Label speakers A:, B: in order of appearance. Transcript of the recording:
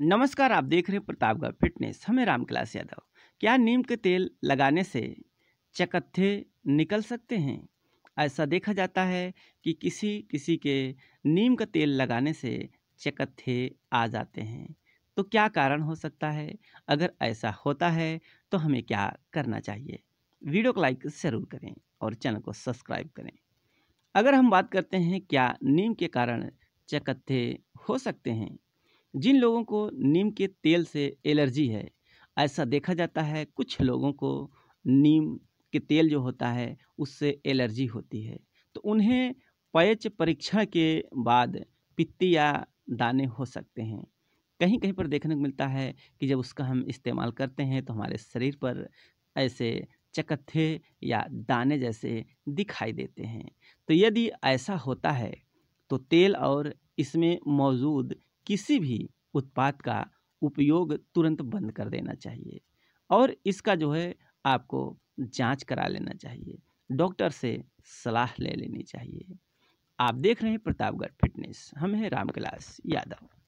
A: नमस्कार आप देख रहे हैं प्रतापगढ़ फिटनेस हमें राम रामकलास यादव क्या नीम के तेल लगाने से चकत्थे निकल सकते हैं ऐसा देखा जाता है कि किसी किसी के नीम का तेल लगाने से चकत्थे आ जाते हैं तो क्या कारण हो सकता है अगर ऐसा होता है तो हमें क्या करना चाहिए वीडियो को लाइक ज़रूर करें और चैनल को सब्सक्राइब करें अगर हम बात करते हैं क्या नीम के कारण चकत्थे हो सकते हैं जिन लोगों को नीम के तेल से एलर्जी है ऐसा देखा जाता है कुछ लोगों को नीम के तेल जो होता है उससे एलर्जी होती है तो उन्हें पैच परीक्षण के बाद पित्ती या दाने हो सकते हैं कहीं कहीं पर देखने को मिलता है कि जब उसका हम इस्तेमाल करते हैं तो हमारे शरीर पर ऐसे चकत्थे या दाने जैसे दिखाई देते हैं तो यदि ऐसा होता है तो तेल और इसमें मौजूद किसी भी उत्पाद का उपयोग तुरंत बंद कर देना चाहिए और इसका जो है आपको जांच करा लेना चाहिए डॉक्टर से सलाह ले लेनी चाहिए आप देख रहे हैं प्रतापगढ़ फिटनेस हम हैं रामकलास यादव